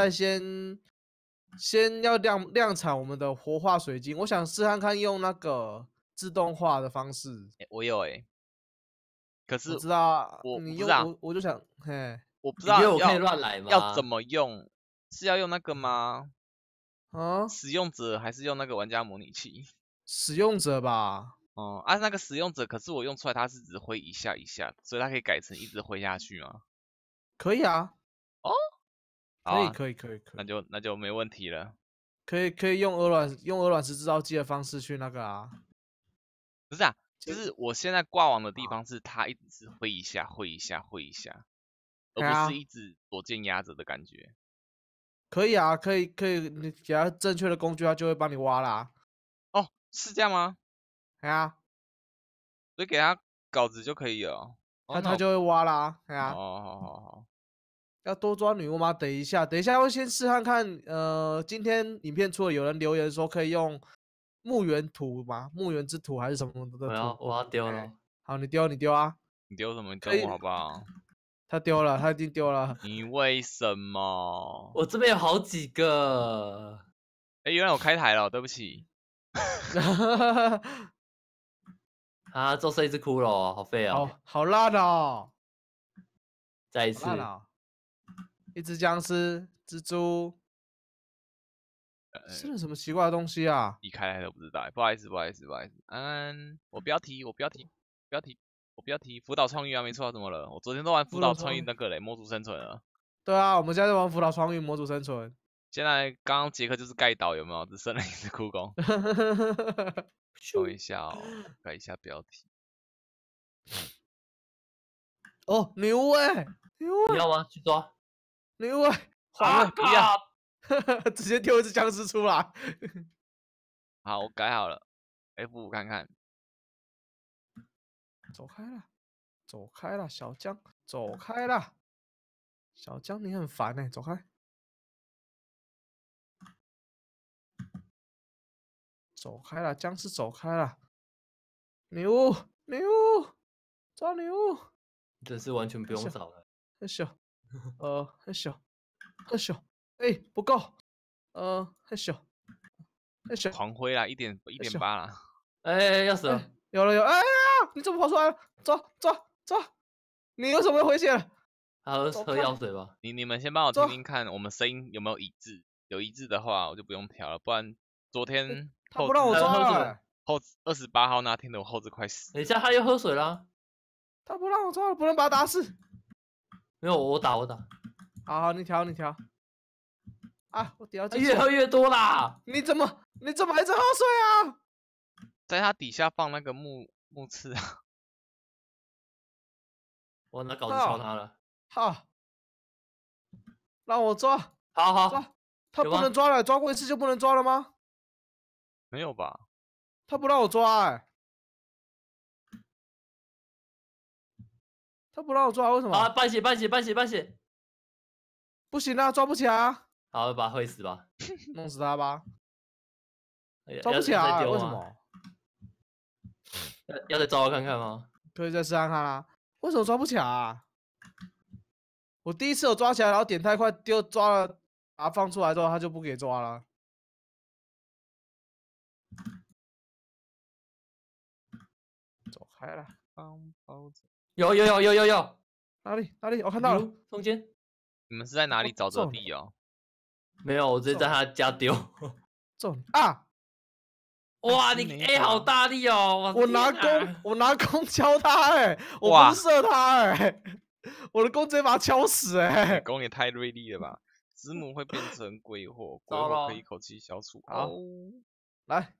在先先要量量产我们的活化水晶，我想试看看用那个自动化的方式。我有哎，可是我知道，我你用我我就想，嘿，我不知道要乱来吗？要怎么用？是要用那个吗？啊，使用者还是用那个玩家模拟器？使用者吧。哦，啊，那个使用者，可是我用出来，它是只挥一下一下，所以它可以改成一直挥下去吗？可以啊。哦。可以可以可以可以，那就那就没问题了。可以可以用鹅卵用鹅卵石制造机的方式去那个啊，不是啊，就是我现在挂网的地方是它一直是会一下会一下会一下，而不是一直左键压着的感觉。可以啊，可以可以，你给他正确的工具，他就会帮你挖啦。哦，是这样吗？对啊，所以给他稿子就可以了，那他就会挖啦。对啊，哦好好好。要多抓女巫吗？等一下，等一下，要先试探看。呃，今天影片出了，有人留言说可以用墓园土吗？墓园之土还是什么的土？我要，我要丢了。好，你丢，你丢啊！你丢什么？丢我好不好？他丢了，他已经丢了。你为什么？我这边有好几个。哎，原来我开台了，对不起。啊，做设一只骷髅，好废啊！好，好烂哦！再一次。一只僵尸蜘蛛，生了什么奇怪的东西啊？一开都不知道，不好意思不好意思不好意思。嗯，我标题我标题标题我标题辅导创意啊，没错，怎么了？我昨天都玩辅导创意那个嘞，模组生存啊。对啊，我们现在在玩辅导创意模组生存。现在刚刚杰克就是盖岛有没有？只剩了一只枯工。等一下哦，改一下标题。哦，女巫哎，女巫，你要吗？去抓。牛逼！傻逼啊！哈哈，直接丢一只僵尸出来。好，我改好了。F 五看看。走开了，走开了，小江，走开了。小江，你很烦哎，走开。走开了，僵尸走开了。牛，牛，抓牛。这是完全不用找了。很小。呃，很小，很小，哎，不够，呃，很小，很小，狂灰啦，一点一点八啦，哎，死了，有了有，哎呀，你怎么跑出来了？走走走，你有什么回血了？还喝药水吧。你你们先帮我听听看，我们声音有没有一致？有一致的话，我就不用调了，不然昨天不后猴子后二十八号那天的我后子快死。等一下他又喝水了，他不让我抓了，不能把他打死。没有我打我打，好好你调你调，啊我调越喝越多啦！你怎么你怎么还在喝水啊？在他底下放那个木木刺啊！我拿稿子抄他了，好，让我抓，好好，抓，他不能抓了，抓过一次就不能抓了吗？没有吧？他不让我抓。他不让我抓，为什么？啊！半血，半血，半血，半血，不行了，抓不起来。好吧，会死吧，弄死他吧。抓不起来，为什么？要要再抓我看看吗？可以再试看看啦。为什么抓不起来？我第一次有抓起来，然后点太快丢抓了，啊放出来之后他就不给抓了。走开了，帮包子。有有有有有有，哪里哪里？我看到了，中间。你们是在哪里找这个币哦？没有，我直接在他家丢。中啊！哇，你 A 好大力哦！我拿弓，我拿弓敲他哎！我不射他哎！我的弓直接把他敲死哎！弓也太锐利了吧！子母会变成鬼火，鬼火可以一口气消除。好，来，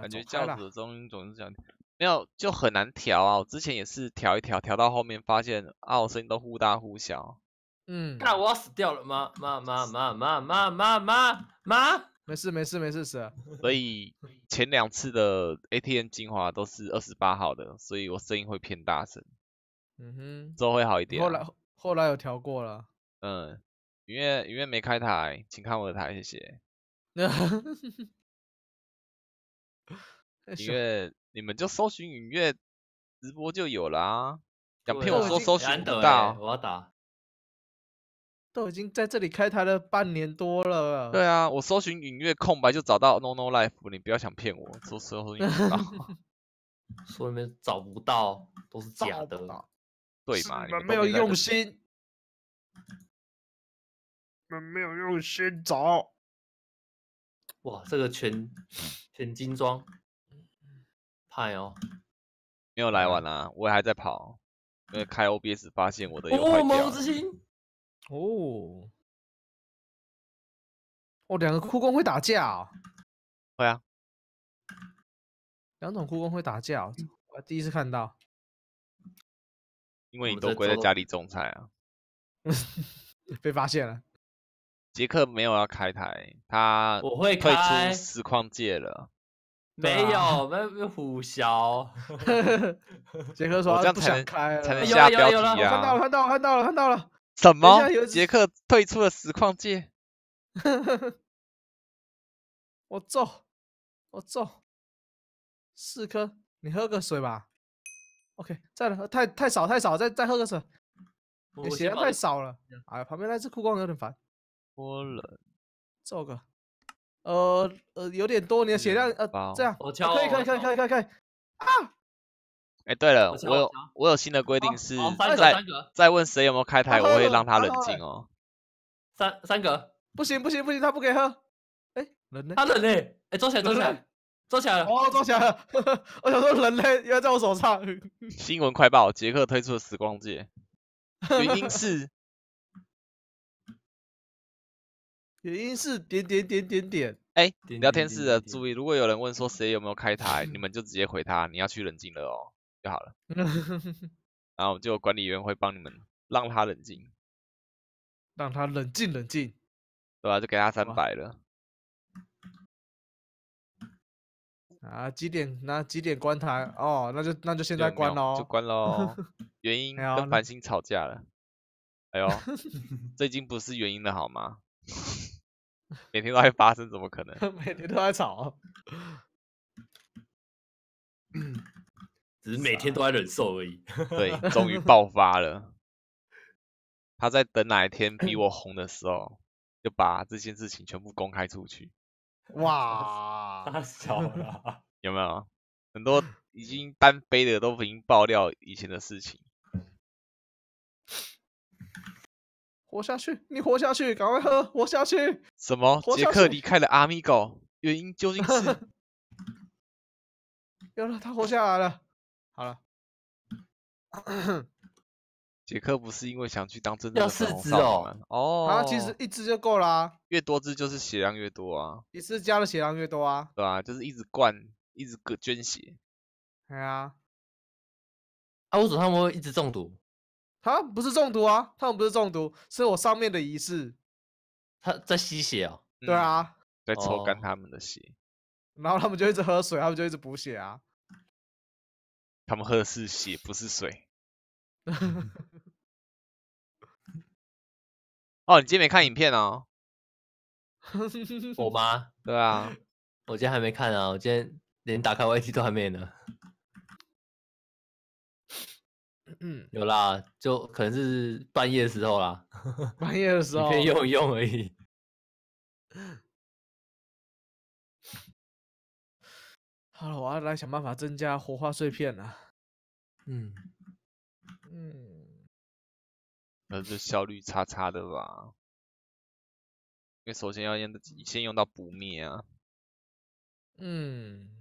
感觉样子中总是这样。没有就很难调啊！我之前也是调一调，调到后面发现啊，我声音都忽大忽小。嗯，那我要死掉了吗？妈妈妈妈妈妈妈妈，没事没事没事是。所以前两次的 ATN 精华都是二十八号的，所以我声音会偏大声。嗯哼，之后会好一点。后来后来有调过了。嗯，因为因为没开台，请看我的台，谢谢。因为你们就搜寻影月直播就有了啊！想骗我说搜寻不到，我要打，都已经在这里开台了半年多了。对啊，我搜寻影月空白就找到 No No Life，你不要想骗我说搜寻不到，说没找不到都是假的，对们没有用心，没有用心找。哇，这个全全精装。嗨哦，没有来晚啦，我还在跑。因为开 OBS 发现我的有外焦。哦，哦，两个酷工会打架？会啊，两种酷工会打架，我第一次看到。因为你都归在家里种菜啊，被发现了。杰克没有要开台，他我会退出实况界了。没有，我呵呵呵，杰克说：“这样才能才能加标题。”看到了，看到了，看到了，看到了。什么？杰克退出了实况界。我揍！我揍！四颗，你喝个水吧。OK，再喝，太太少，太少，再再喝个水。你血太少了。哎，旁边那只酷光有点烦。波冷，揍个。呃呃，有点多，你的血量呃，这样可以可以可以可以可以可以啊！哎，对了，我有我有新的规定是，再在问谁有没有开台，我会让他冷静哦。三三格，不行不行不行，他不给喝。哎，人类，他冷嘞！哎，坐起来坐起来，坐起来了！哦，坐起来了！我想说，人类应该在我手上。新闻快报：杰克推出了时光机，原因是。原因是点点点点点，哎，聊天室的注意，如果有人问说谁有没有开台，你们 就直接回他，你要去冷静了哦，就好了。然后就管理员会帮你们让他冷静，让他冷静冷静，对吧？就给他三百了。啊，几点？那几点关台？哦，那就那就现在关喽，就关喽。原因跟繁星吵架了，哎呦，这已经不是原因了好吗？每天都在发生，怎么可能？每天都在吵，只是每天都在忍受而已。对，终于 爆发了。他在等哪一天比我 红的时候，就把这件事情全部公开出去。哇，他巧了，有没有？很多已经单飞的都已经爆料以前的事情。活下去，你活下去，赶快喝活下去。什么？杰克离开了阿米狗，原因究竟是？有了，他活下来了。好了，杰克不是因为想去当真正的红烧吗？哦，啊，其实一只就够啦。越多只就是血量越多啊。一次加的血量越多啊。对啊，就是一直灌，一直捐血。对啊。啊，我怎么他们会一直中毒？啊，不是中毒啊，他们不是中毒，是我上面的仪式。他在吸血哦。对啊，在抽干他们的血。然后他们就一直喝水，他们就一直补血啊。他们喝的是血，不是水。哦，你今天没看影片啊？我吗？对啊，我今天还没看啊，我今天连打开 V T 都还没呢。嗯，有啦，就可能是半夜时候啦，半夜的时候可以用一用而已。好了，我要来想办法增加活化碎片了。嗯嗯，那这效率差差的吧？因为首先要用先用到不灭啊。嗯。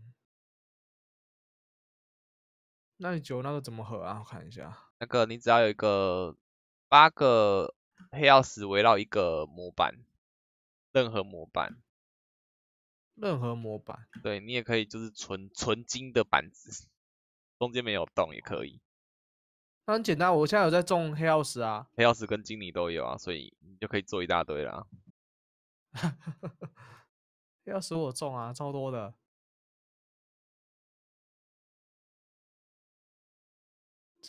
那你酒那个怎么喝啊？我看一下，那个你只要有一个八个黑曜石围绕一个模板，任何模板，任何模板，对你也可以就是纯纯金的板子，中间没有洞也可以。那很简单，我现在有在种黑曜石啊，黑曜石跟金泥都有啊，所以你就可以做一大堆了。黑曜石我种啊，超多的。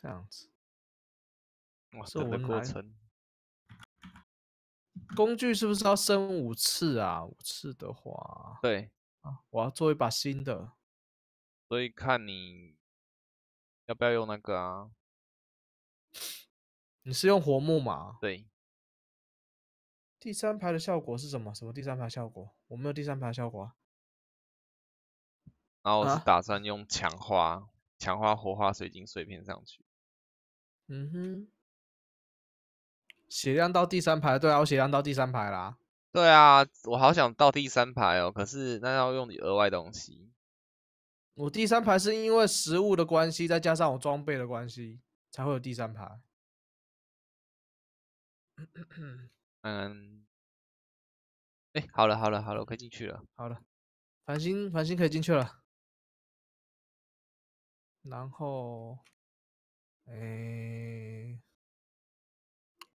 这样子，哇！是过程。工具是不是要升五次啊？五次的话，对，啊，我要做一把新的，所以看你要不要用那个啊？你是用活木吗？对，第三排的效果是什么？什么第三排效果？我没有第三排效果，然后我是打算用强化强化火花水晶碎片上去。嗯哼，血量到第三排，对啊，我血量到第三排啦。对啊，我好想到第三排哦，可是那要用你额外东西。我第三排是因为食物的关系，再加上我装备的关系，才会有第三排。嗯，哎，好了好了好了，我可以进去了。好了，繁星繁星可以进去了。然后。哎，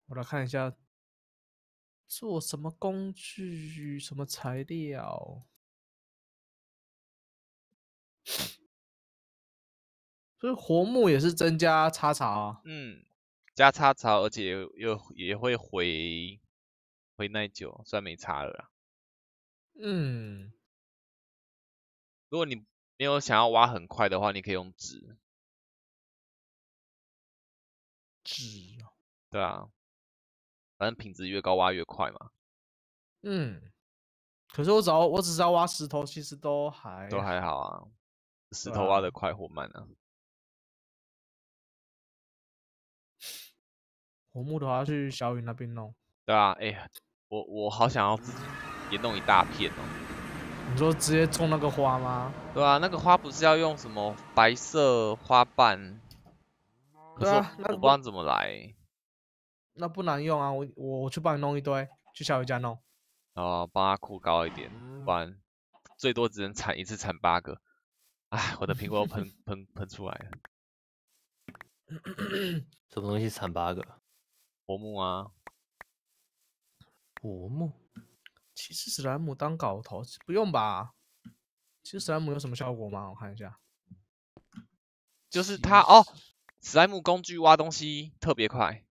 我来看一下，做什么工具？什么材料？所以活木也是增加插槽，嗯，加插槽，而且又也会回回耐久，虽然没差了。嗯，如果你没有想要挖很快的话，你可以用纸。纸，对啊，反正品质越高挖越快嘛。嗯，可是我只要我只知道挖石头，其实都还都还好啊。石头挖的快或慢呢？红 木头要去小雨那边弄。对啊，哎呀，我我好想要自己也弄一大片哦。你说直接种那个花吗？对啊，那个花不是要用什么白色花瓣？对是我不知道怎么来。那不难用啊，我我去帮你弄一堆，去小伟家弄。哦，帮他扩高一点，不然最多只能产一次产八个。哎，我的苹果喷 喷喷出来了。什么东西产八个？薄木啊。薄木？其实史莱姆当镐头不用吧？其实史莱姆有什么效果吗？我看一下。就是它哦。史莱姆工具挖东西特别快。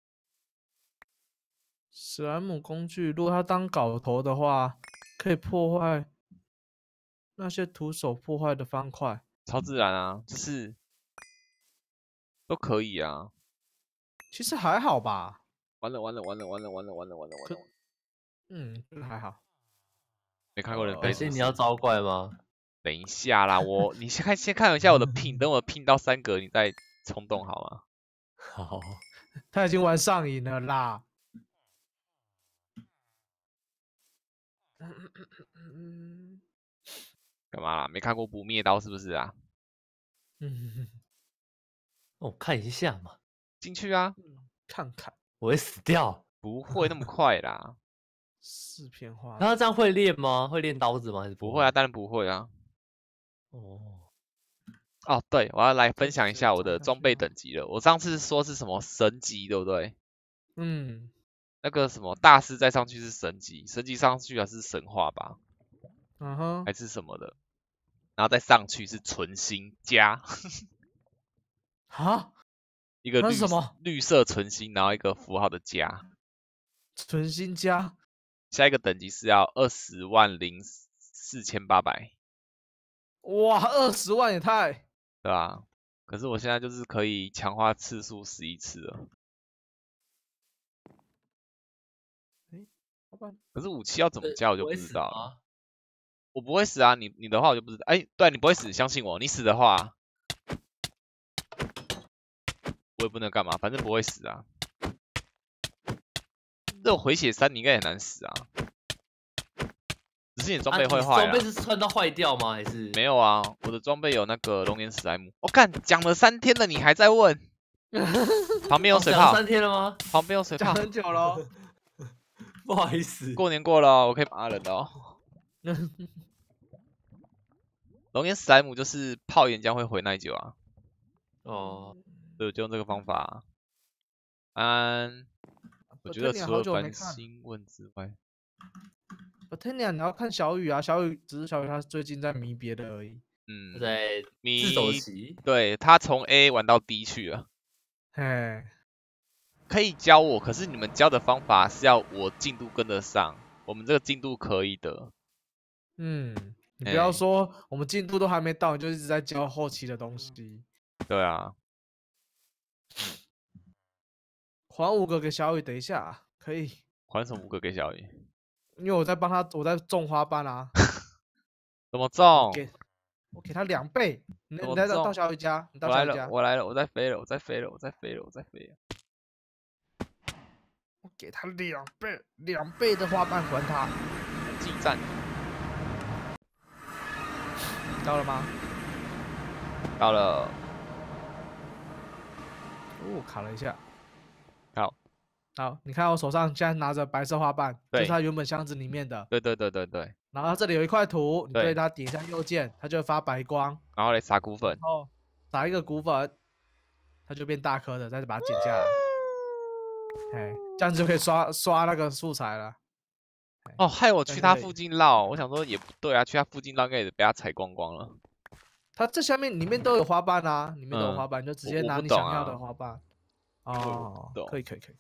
史莱姆工具，如果它当镐头的话，可以破坏那些徒手破坏的方块。超自然啊，是都可以啊。其实还好吧。完了完了完了完了完了完了完了完了。嗯，还好。没看过等一下你要招怪吗？等一下啦，我你先看先看一下我的聘，等我拼到三格，你再。冲动好吗？好，他已经玩上瘾了啦。干嘛啦？没看过《不灭刀》是不是啊？嗯 哼，我看一下嘛，进去啊，看看。我会死掉？不会那么快啦。四片花，他这样会练吗？会练刀子吗？不会啊，当然不会啊。哦。哦，对，我要来分享一下我的装备等级了。我上次说是什么神级，对不对？嗯，那个什么大师再上去是神级，神级上去还是神话吧？嗯哼，还是什么的，然后再上去是纯心加。哈，一个什么绿色纯心，然后一个符号的加。纯心加，下一个等级是要二十万零四千八百。哇，二十万也太。对吧？可是我现在就是可以强化次数十一次了。哎，可是武器要怎么加我就不知道了。我不会死啊！你你的话我就不知道。哎，对你不会死，相信我。你死的话，我也不能干嘛，反正不会死啊。这种回血三你应该也难死啊。是你装备会坏？装备是穿到坏掉吗？还是没有啊？我的装备有那个龙岩史莱姆。我看讲了三天了，你还在问？旁边有水泡。讲三天了吗？旁边有水泡。很久了。不好意思。过年过了，我可以把它扔到。龙岩史莱姆就是泡岩浆会回耐久啊。哦。所以就用这个方法。嗯，我觉得除了关心问之外。我天呀！你要看小雨啊？小雨只是小雨，他最近在迷别的而已。嗯，在迷。对，他从 A 玩到 D 去了。哎，可以教我，可是你们教的方法是要我进度跟得上。我们这个进度可以的。嗯，你不要说我们进度都还没到，你就一直在教后期的东西。对啊。还五个给小雨，等一下可以。还么五个给小雨。因为我在帮他，我在种花瓣啊！怎么种？我给他两倍，你你再到小鱼家，你到小鱼家，我来了，我在飞了，我在飞了，我在飞了，我在飞。了。我给他两倍，两倍的花瓣还他，进 站到了吗？到了，哦，卡了一下。好，你看我手上现在拿着白色花瓣，就是它原本箱子里面的。对对对对对。然后这里有一块土，你对它点一下右键，它就会发白光，然后来撒骨粉。哦，撒一个骨粉，它就变大颗的，再去把它剪下来。哎、这样子就可以刷刷那个素材了。哦，害我去它附近绕，我想说也不对啊，去它附近绕，该也被它踩光光了。它这下面里面都有花瓣啊，里面都有花瓣，就直接拿你想要的花瓣。哦，懂，可以可以可以。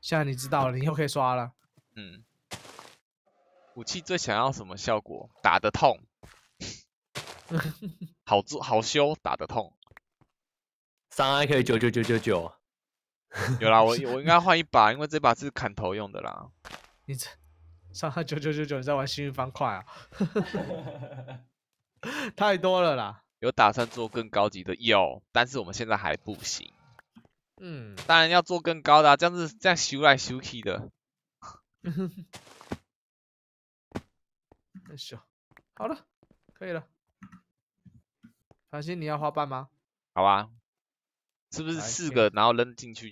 现在你知道了，你又可以刷了。嗯。武器最想要什么效果？打得痛。好做好修，打得痛。伤害可以九九九九九。有啦，我 我应该换一把，因为这把是砍头用的啦。你这伤害九九九九，你在玩幸运方块啊？太多了啦。有打算做更高级的？药，但是我们现在还不行。嗯，当然要做更高的，这样子这样修来修去的。哼 哼，修好了，可以了。小心，你要花瓣吗？好啊，是不是四个，然后扔进去？